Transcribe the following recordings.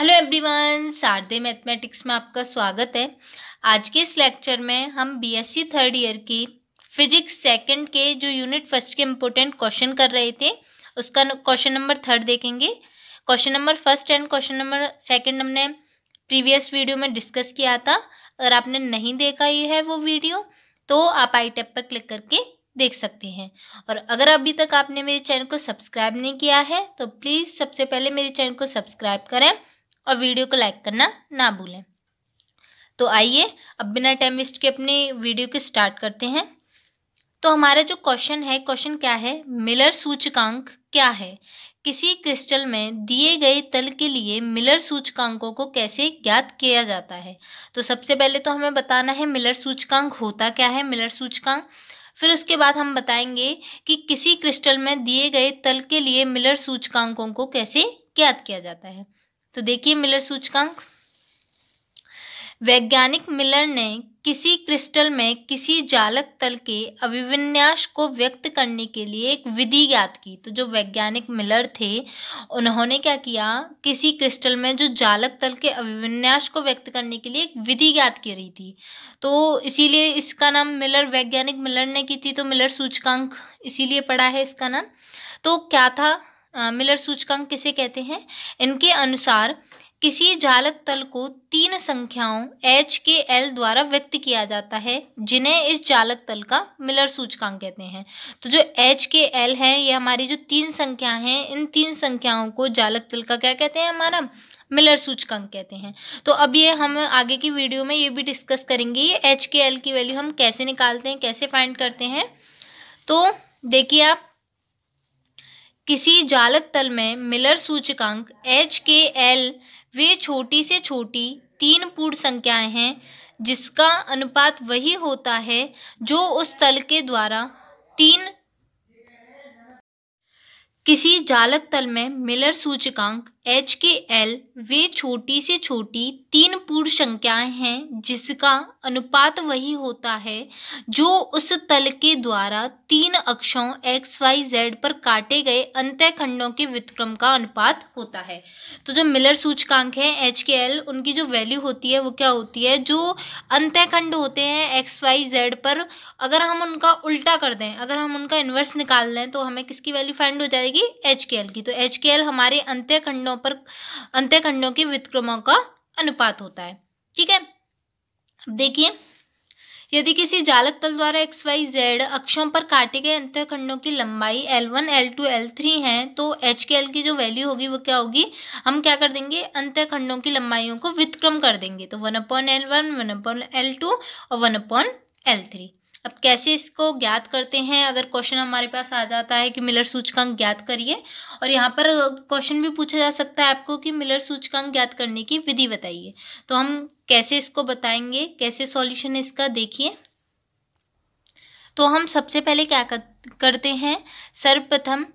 hello everyone शारदे mathematics में आपका स्वागत है आज के इस लेक्चर में हम बीएससी थर्ड ईयर की फिजिक्स सेकंड के जो यूनिट फर्स्ट के इम्पोर्टेंट क्वेश्चन कर रहे थे उसका क्वेश्चन नंबर थर्ड देखेंगे question number first and question number second हमने प्रीवियस वीडियो में डिस्कस किया था अगर आपने नहीं देखा ये है वो वीडियो तो आप आई टेप पर क्लिक करके देख सकते हैं और अगर अभी तक आपने मेरे चैनल को सब्सक्राइब नहीं किया है तो प्लीज़ सबसे पहले मेरे चैनल को सब्सक्राइब करें और वीडियो को लाइक करना ना भूलें तो आइए अब बिना टाइम वेस्ट के अपने वीडियो के स्टार्ट करते हैं तो हमारा जो क्वेश्चन है क्वेश्चन क्या है मिलर सूचकांक क्या है किसी क्रिस्टल में दिए गए तल के लिए मिलर सूचकांकों को कैसे ज्ञात किया जाता है तो सबसे पहले तो हमें बताना है मिलर सूचकांक होता क्या है मिलर सूचकांक फिर उसके बाद हम बताएंगे कि किसी क्रिस्टल में दिए गए तल के लिए मिलर सूचकांकों को कैसे ज्ञात किया जाता है तो देखिए मिलर सूचकांक वैज्ञानिक मिलर ने किसी क्रिस्टल में किसी जालक तल के अभिविन्यास को व्यक्त करने के लिए एक विधि ज्ञात की तो जो वैज्ञानिक मिलर थे उन्होंने क्या किया किसी क्रिस्टल में जो जालक तल के अभिविन्यास को व्यक्त करने के लिए एक विधि ज्ञात की रही थी तो इसीलिए इसका नाम मिलर वैज्ञानिक मिलर ने की थी तो मिलर सूचकांक इसीलिए पड़ा है इसका नाम तो क्या था मिलर सूचकांक किसे कहते हैं इनके अनुसार किसी जालक तल को तीन संख्याओं एच के एल द्वारा व्यक्त किया जाता है जिन्हें इस जालक तल का मिलर सूचकांक कहते हैं तो जो एच के एल है ये हमारी जो तीन संख्या हैं इन तीन संख्याओं को जालक तल का क्या कहते हैं हमारा मिलर सूचकांक कहते हैं तो अब ये हम आगे की वीडियो में ये भी डिस्कस करेंगे ये एच के एल की वैल्यू हम कैसे निकालते हैं कैसे फाइंड करते हैं तो देखिए आप किसी जालक तल में मिलर सूचकांक एच के एल वे छोटी से छोटी तीन पूर्ण संख्याएं हैं जिसका अनुपात वही होता है जो उस तल के द्वारा तीन किसी जालक तल में मिलर सूचकांक एच के एल वे छोटी से छोटी तीन पूर्ण संख्याएं हैं जिसका अनुपात वही होता है जो उस तल के द्वारा तीन अक्षों एक्स वाई जेड पर काटे गए अंत्यखंडों के व्युतक्रम का अनुपात होता है तो जो मिलर सूचकांक है एच के एल उनकी जो वैल्यू होती है वो क्या होती है जो अंत्यखंड होते हैं एक्स वाई जेड पर अगर हम उनका उल्टा कर दें अगर हम उनका इन्वर्स निकाल दें तो हमें किसकी वैल्यू फाइंड हो जाएगी एच के एल की तो एच के एल हमारे अंत्यखंडों पर खंडों के व्युतक्रमों का अनुपात होता है ठीक है अब देखिए यदि किसी जालक तल द्वारा एक्स वाई जेड अक्षों पर काटे गए अंत्यखंडों की लंबाई L one L two L three है तो एच के एल की जो वैल्यू होगी वो क्या होगी हम क्या कर देंगे अंत्यखंडों की लंबाइयों को व्युतक्रम कर देंगे तो one upon L one one upon L two और वन अपॉन एल थ्री अब कैसे इसको ज्ञात करते हैं अगर क्वेश्चन हमारे पास आ जाता है कि मिलर सूचकांक ज्ञात करिए और यहाँ पर क्वेश्चन भी पूछा जा सकता है आपको कि मिलर सूचकांक ज्ञात करने की विधि बताइए तो हम कैसे इसको बताएंगे कैसे सॉल्यूशन इसका देखिए तो हम सबसे पहले क्या करते हैं सर्वप्रथम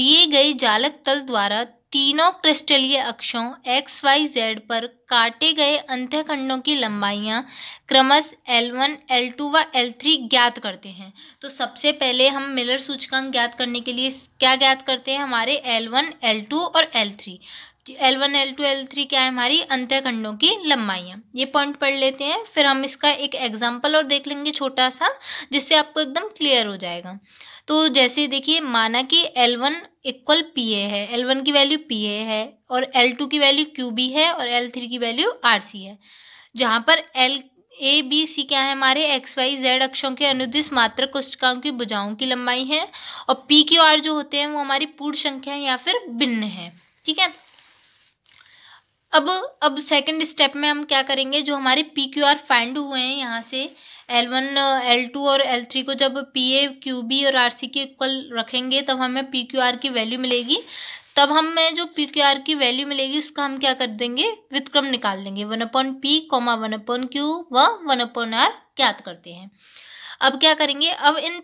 दिए गए जालक तल द्वारा तीनों क्रिस्टलीय अक्षों एक्स वाई जेड पर काटे गए अंत्यखंडों की लंबाइयाँ क्रमश एल वन एल टू व एल थ्री ज्ञात करते हैं तो सबसे पहले हम मिलर सूचकांक ज्ञात करने के लिए क्या ज्ञात करते हैं हमारे एल वन एल टू और L L three one L two L three क्या है हमारी अंत्यखंडों की लंबाइयाँ ये पॉइंट पढ़ लेते हैं फिर हम इसका एक एग्जाम्पल और देख लेंगे छोटा सा जिससे आपको एकदम क्लियर हो जाएगा तो जैसे देखिए माना कि L one equal P A है एल वन की वैल्यू पी ए है और एल टू की वैल्यू क्यू बी है और एल थ्री की वैल्यू आर सी है जहाँ पर एल ए बी सी क्या है हमारे एक्स वाई जेड अक्षों के अनुदिश मात्र कोष्टकाओं की भुजाओं की लंबाई है और पी क्यू आर जो होते हैं वो हमारी पूर्ण संख्या या फिर भिन्न है ठीक है अब अब सेकंड स्टेप में हम क्या करेंगे जो हमारे पी क्यू आर फाइंड हुए हैं यहाँ से एल वन एल टू और एल थ्री को जब पी ए क्यू बी और आर सी के इक्वल रखेंगे तब हमें पी क्यू आर की वैल्यू मिलेगी तब हमें जो पी क्यू आर की वैल्यू मिलेगी उसका हम क्या कर देंगे व्युतक्रम निकाल लेंगे one upon P comma one upon Q व वन अपॉन आर ज्ञात करते हैं अब क्या करेंगे अब इन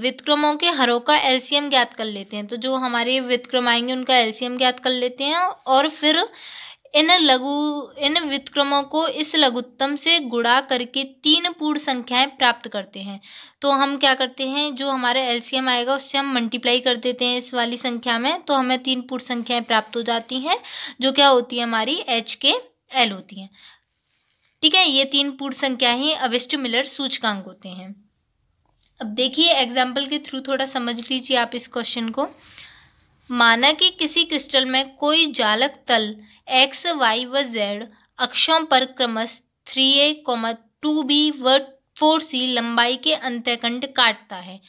व्युतक्रमों के हरों का एलसीएम ज्ञात कर लेते हैं तो जो हमारे व्युतक्रम आएंगे उनका एलसीएम ज्ञात कर लेते हैं और फिर इन लघु इन व्युतक्रमों को इस लघुत्तम से गुणा करके तीन पूर्ण संख्याएं प्राप्त करते हैं तो हम क्या करते हैं जो हमारा एलसीएम आएगा उससे हम मल्टीप्लाई कर देते हैं इस वाली संख्या में तो हमें तीन पूर्ण संख्याएं प्राप्त हो जाती हैं जो क्या होती है हमारी एच के एल होती हैं ठीक है ये तीन पूर्ण संख्या ही अविष्ट मिलर सूचकांक होते हैं अब देखिए एग्जाम्पल के थ्रू थोड़ा समझ लीजिए आप इस क्वेश्चन को माना कि किसी क्रिस्टल में कोई जालक तल एक्स वाई व जेड अक्षों पर क्रमश three A comma two B व फोर सी लंबाई के अंत्यखंड काटता है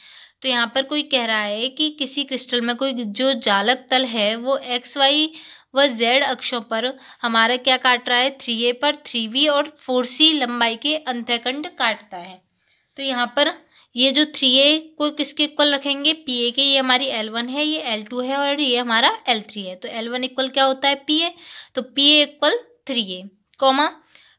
तो यहाँ पर कोई कह रहा है कि किसी क्रिस्टल में कोई जो जालक तल है वो एक्स वाई व जेड अक्षों पर हमारा क्या काट रहा है थ्री ए पर थ्री बी और फोर सी लंबाई के अंत्यखंड काटता है तो यहाँ पर ये जो थ्री ए को किसके इक्वल रखेंगे पी ए के ये हमारी एल वन है ये एल टू है और ये हमारा एल थ्री है तो एल वन इक्वल क्या होता है पी ए तो P A equal three A comma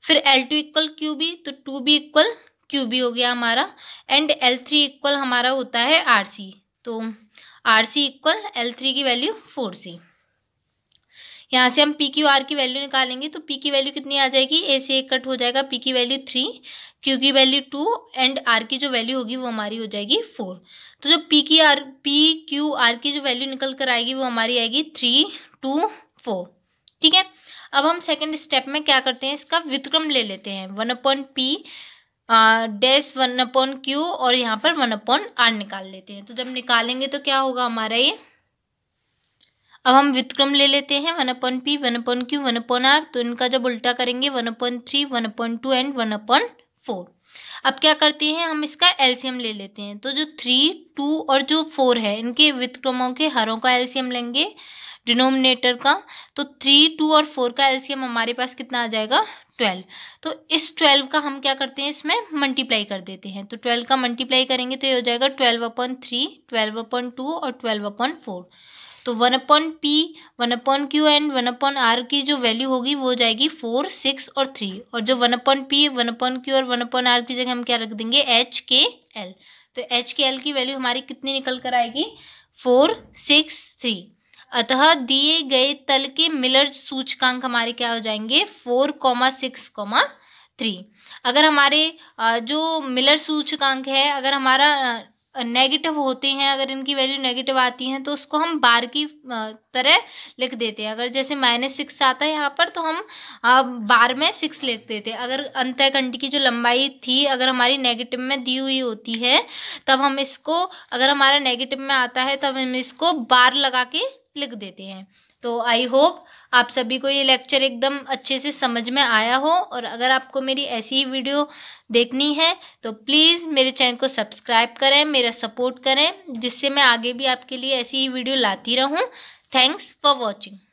फिर L two equal Q B तो two B equal Q B हो गया हमारा एंड एल थ्री इक्वल हमारा होता है आर सी तो R C equal L three की वैल्यू फोर सी यहाँ से हम पी क्यू आर की वैल्यू निकालेंगे तो पी की वैल्यू कितनी आ जाएगी ए से एक कट हो जाएगा पी की वैल्यू थ्री क्यू की वैल्यू टू एंड आर की जो वैल्यू होगी वो हमारी हो जाएगी फोर तो जो पी की आर पी क्यू आर की जो वैल्यू निकल कर आएगी वो हमारी आएगी थ्री टू फोर ठीक है अब हम सेकेंड स्टेप में क्या करते हैं इसका व्युतक्रम ले लेते हैं one upon P dash one upon Q और यहाँ पर वन अपॉन आर निकाल लेते हैं तो जब निकालेंगे तो क्या होगा हमारा ये अब हम व्युतक्रम ले लेते हैं one upon P one upon Q one upon R तो इनका जब उल्टा करेंगे one upon three one upon two and one upon four अब क्या करते हैं हम इसका एल्सियम ले लेते हैं तो जो थ्री टू और जो फोर है इनके व्युतक्रमों के हरों का एल्सियम लेंगे डिनोमिनेटर का तो थ्री टू और फोर का एल्सियम हमारे पास कितना आ जाएगा ट्वेल्व तो इस ट्वेल्व का हम क्या करते हैं इसमें मल्टीप्लाई कर देते हैं तो ट्वेल्व का मल्टीप्लाई करेंगे तो ये हो जाएगा twelve upon three twelve upon two और ट्वेल्व अपॉन फोर तो one upon P one upon Q and one upon R की जो वैल्यू होगी वो हो जाएगी फोर सिक्स और थ्री और जो one upon P one upon Q और वन अपॉन आर की जगह हम क्या रख देंगे एच के एल तो एच के एल की वैल्यू हमारी कितनी निकल कर आएगी फोर सिक्स थ्री अतः दिए गए तल के मिलर सूचकांक हमारे क्या हो जाएंगे four comma six comma three अगर हमारे जो मिलर सूचकांक है अगर हमारा नेगेटिव होते हैं अगर इनकी वैल्यू नेगेटिव आती है तो उसको हम बार की तरह लिख देते हैं अगर जैसे माइनस सिक्स आता है यहाँ पर तो हम बार में सिक्स लिख देते हैं अगर अंतःकंड की जो लंबाई थी अगर हमारी नेगेटिव में दी हुई होती है तब हम इसको अगर हमारा नेगेटिव में आता है तब हम इसको बार लगा के लिख देते हैं तो आई होप आप सभी को ये लेक्चर एकदम अच्छे से समझ में आया हो और अगर आपको मेरी ऐसी ही वीडियो देखनी है तो प्लीज़ मेरे चैनल को सब्सक्राइब करें मेरा सपोर्ट करें जिससे मैं आगे भी आपके लिए ऐसी ही वीडियो लाती रहूँ थैंक्स फॉर वॉचिंग